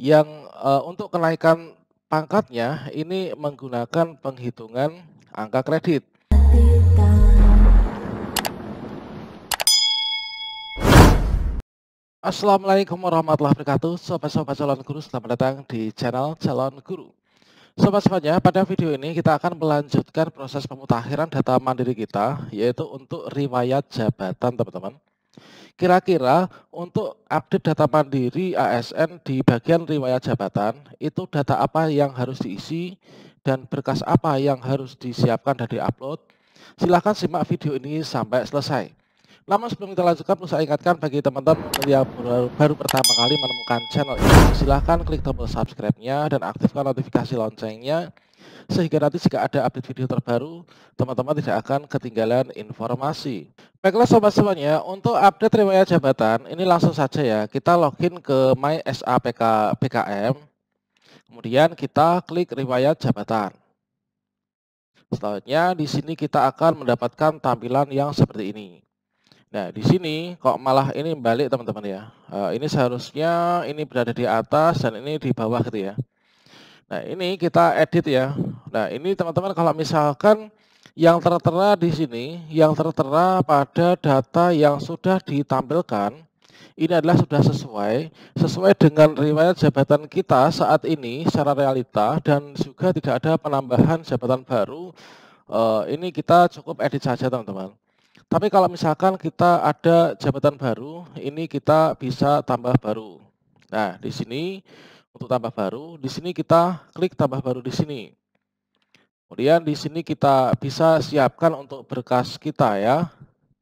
yang uh, untuk kenaikan pangkatnya ini menggunakan penghitungan angka kredit. Assalamualaikum warahmatullahi wabarakatuh Sobat-sobat calon guru selamat datang di channel calon guru Sobat-sobatnya pada video ini kita akan melanjutkan proses pemutakhiran data mandiri kita Yaitu untuk riwayat jabatan teman-teman Kira-kira untuk update data mandiri ASN di bagian riwayat jabatan, itu data apa yang harus diisi dan berkas apa yang harus disiapkan dan diupload? Silahkan simak video ini sampai selesai. Namun sebelum kita lanjutkan, perlu saya ingatkan bagi teman-teman yang baru, baru pertama kali menemukan channel ini, silahkan klik tombol subscribe-nya dan aktifkan notifikasi loncengnya sehingga nanti jika ada update video terbaru, teman-teman tidak akan ketinggalan informasi. Baiklah sobat semuanya, untuk update riwayat jabatan, ini langsung saja ya. Kita login ke My SAPK PKM, kemudian kita klik riwayat jabatan. Selanjutnya, di sini kita akan mendapatkan tampilan yang seperti ini. Nah, di sini kok malah ini balik teman-teman ya. Eh, ini seharusnya ini berada di atas dan ini di bawah gitu ya. Nah ini kita edit ya. Nah ini teman-teman kalau misalkan yang tertera di sini, yang tertera pada data yang sudah ditampilkan, ini adalah sudah sesuai, sesuai dengan riwayat jabatan kita saat ini secara realita dan juga tidak ada penambahan jabatan baru. Eh, ini kita cukup edit saja teman-teman. Tapi kalau misalkan kita ada jabatan baru, ini kita bisa tambah baru. Nah, di sini untuk tambah baru. Di sini kita klik tambah baru di sini. Kemudian di sini kita bisa siapkan untuk berkas kita ya,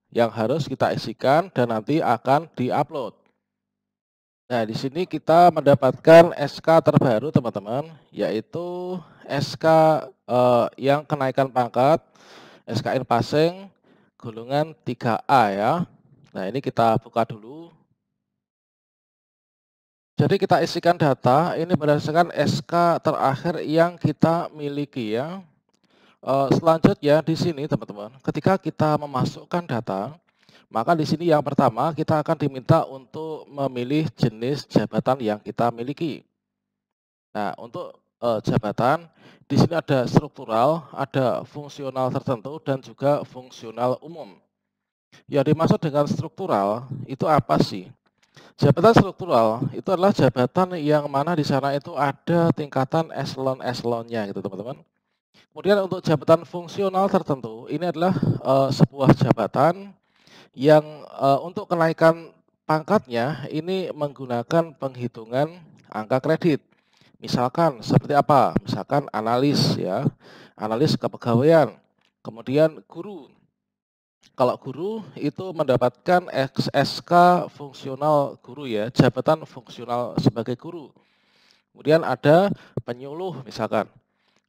yang harus kita isikan dan nanti akan diupload. Nah, di sini kita mendapatkan SK terbaru teman-teman, yaitu SK eh, yang kenaikan pangkat, SKN Paseng, golongan 3A ya. Nah, ini kita buka dulu jadi kita isikan data ini berdasarkan SK terakhir yang kita miliki ya. Eh, selanjutnya di sini teman-teman, ketika kita memasukkan data, maka di sini yang pertama kita akan diminta untuk memilih jenis jabatan yang kita miliki. Nah untuk eh, jabatan di sini ada struktural, ada fungsional tertentu dan juga fungsional umum. Ya dimaksud dengan struktural itu apa sih? Jabatan struktural itu adalah jabatan yang mana di sana itu ada tingkatan eselon-eselonnya gitu teman-teman. Kemudian untuk jabatan fungsional tertentu, ini adalah uh, sebuah jabatan yang uh, untuk kenaikan pangkatnya ini menggunakan penghitungan angka kredit. Misalkan seperti apa? Misalkan analis ya, analis kepegawaian, kemudian guru, kalau guru itu mendapatkan SK fungsional guru ya, jabatan fungsional sebagai guru. Kemudian ada penyuluh misalkan.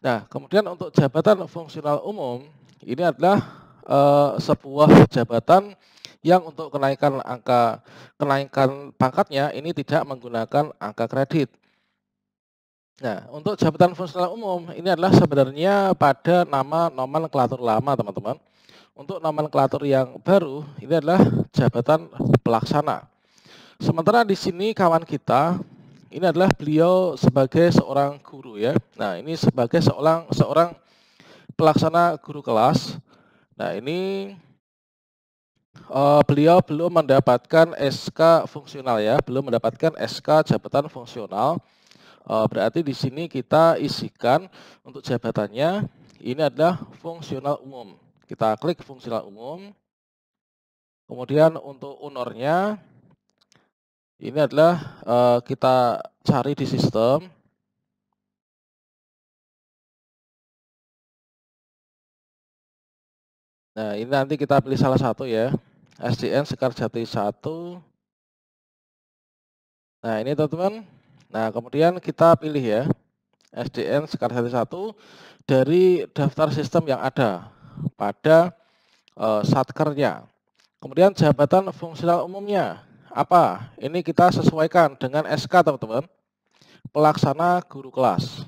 Nah, kemudian untuk jabatan fungsional umum ini adalah e, sebuah jabatan yang untuk kenaikan angka kenaikan pangkatnya ini tidak menggunakan angka kredit. Nah, untuk jabatan fungsional umum ini adalah sebenarnya pada nama nomenklatur lama, teman-teman. Untuk nomenklatur yang baru, ini adalah jabatan pelaksana. Sementara di sini kawan kita, ini adalah beliau sebagai seorang guru ya. Nah, ini sebagai seorang seorang pelaksana guru kelas. Nah, ini uh, beliau belum mendapatkan SK fungsional ya, belum mendapatkan SK jabatan fungsional. Uh, berarti di sini kita isikan untuk jabatannya ini adalah fungsional umum. Kita klik fungsional umum. Kemudian untuk unornya, ini adalah uh, kita cari di sistem. Nah, ini nanti kita pilih salah satu ya. SDN Sekar Jati 1. Nah, ini teman-teman. Nah, kemudian kita pilih ya. SDN Sekar Jati 1 dari daftar sistem yang ada pada uh, satkernya. Kemudian jabatan fungsional umumnya apa? Ini kita sesuaikan dengan SK teman-teman. Pelaksana guru kelas.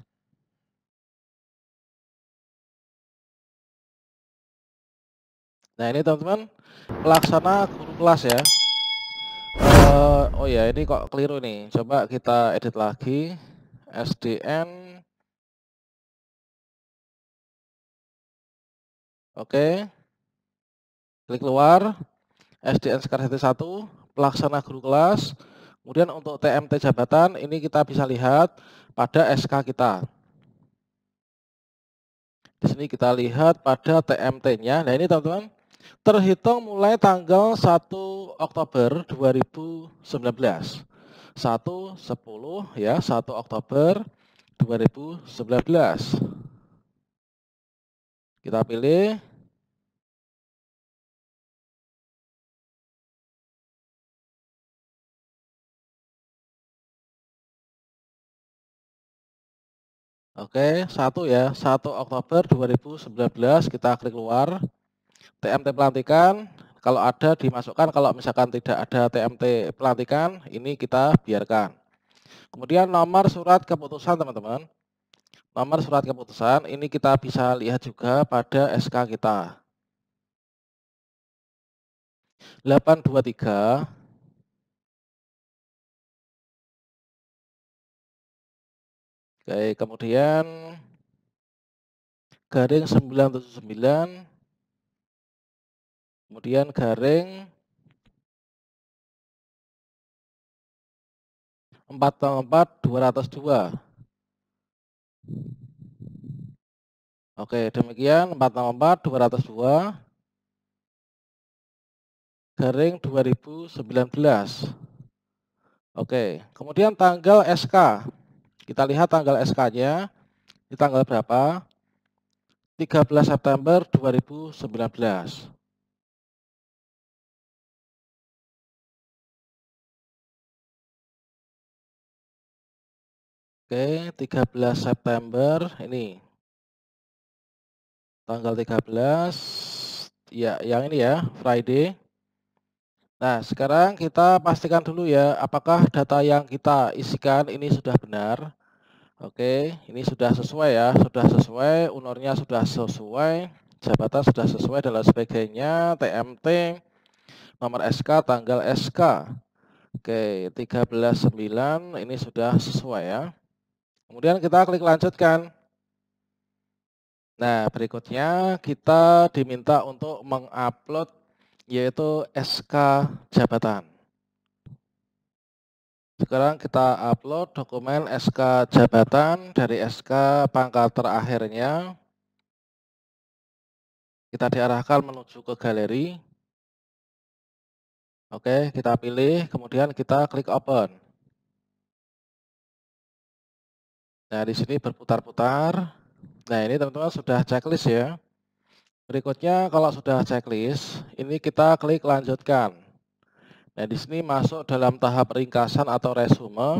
Nah ini teman-teman pelaksana guru kelas ya. Uh, oh ya ini kok keliru nih. Coba kita edit lagi. SDN Oke. Klik keluar. SDN sekarang 1 pelaksana guru kelas. Kemudian untuk TMT jabatan, ini kita bisa lihat pada SK kita. Di sini kita lihat pada TMT-nya. Nah ini teman-teman, terhitung mulai tanggal 1 Oktober 2019. 1 10 ya, 1 Oktober 2019. Kita pilih. Oke, satu ya, satu Oktober 2019 kita klik keluar. TMT pelantikan, kalau ada dimasukkan, kalau misalkan tidak ada TMT pelantikan, ini kita biarkan. Kemudian nomor surat keputusan teman-teman nomor surat keputusan ini kita bisa lihat juga pada SK kita. 823 Oke, kemudian garing 979 kemudian garing 404 202 Oke, demikian 464 202 garing 2019. Oke, kemudian tanggal SK. Kita lihat tanggal SK-nya di tanggal berapa? 13 September 2019. Oke, 13 September ini. Tanggal 13 ya yang ini ya, Friday. Nah, sekarang kita pastikan dulu ya apakah data yang kita isikan ini sudah benar. Oke, ini sudah sesuai ya, sudah sesuai, unornya sudah sesuai, jabatan sudah sesuai dan lain sebagainya, TMT, nomor SK, tanggal SK. Oke, 13.9 ini sudah sesuai ya. Kemudian kita klik lanjutkan. Nah, berikutnya kita diminta untuk mengupload yaitu SK jabatan. Sekarang kita upload dokumen SK jabatan dari SK pangkat terakhirnya. Kita diarahkan menuju ke galeri. Oke, kita pilih, kemudian kita klik open. Nah, di sini berputar-putar. Nah, ini teman-teman sudah checklist ya. Berikutnya kalau sudah checklist, ini kita klik lanjutkan. Nah, di sini masuk dalam tahap ringkasan atau resume.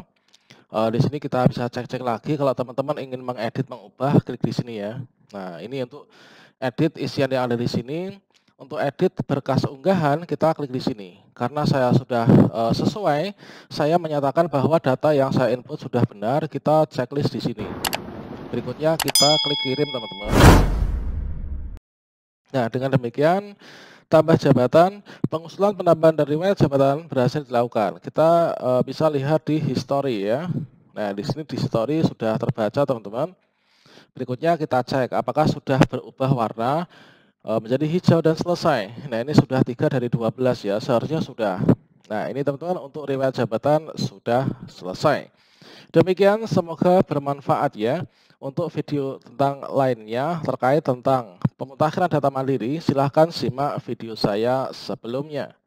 Uh, di sini kita bisa cek-cek lagi kalau teman-teman ingin mengedit, mengubah, klik di sini ya. Nah, ini untuk edit isian yang ada di sini. Untuk edit berkas unggahan, kita klik di sini. Karena saya sudah uh, sesuai, saya menyatakan bahwa data yang saya input sudah benar, kita checklist di sini. Berikutnya kita klik kirim, teman-teman. Nah, dengan demikian, tambah jabatan, pengusulan penambahan dari mayat jabatan berhasil dilakukan. Kita uh, bisa lihat di history ya. Nah, di sini di history sudah terbaca, teman-teman. Berikutnya kita cek apakah sudah berubah warna Eh, menjadi hijau dan selesai. Nah ini sudah tiga dari 12 ya, seharusnya sudah. Nah ini teman-teman untuk riwayat jabatan sudah selesai. Demikian semoga bermanfaat ya. Untuk video tentang lainnya terkait tentang pemutakhiran data mandiri, silahkan simak video saya sebelumnya.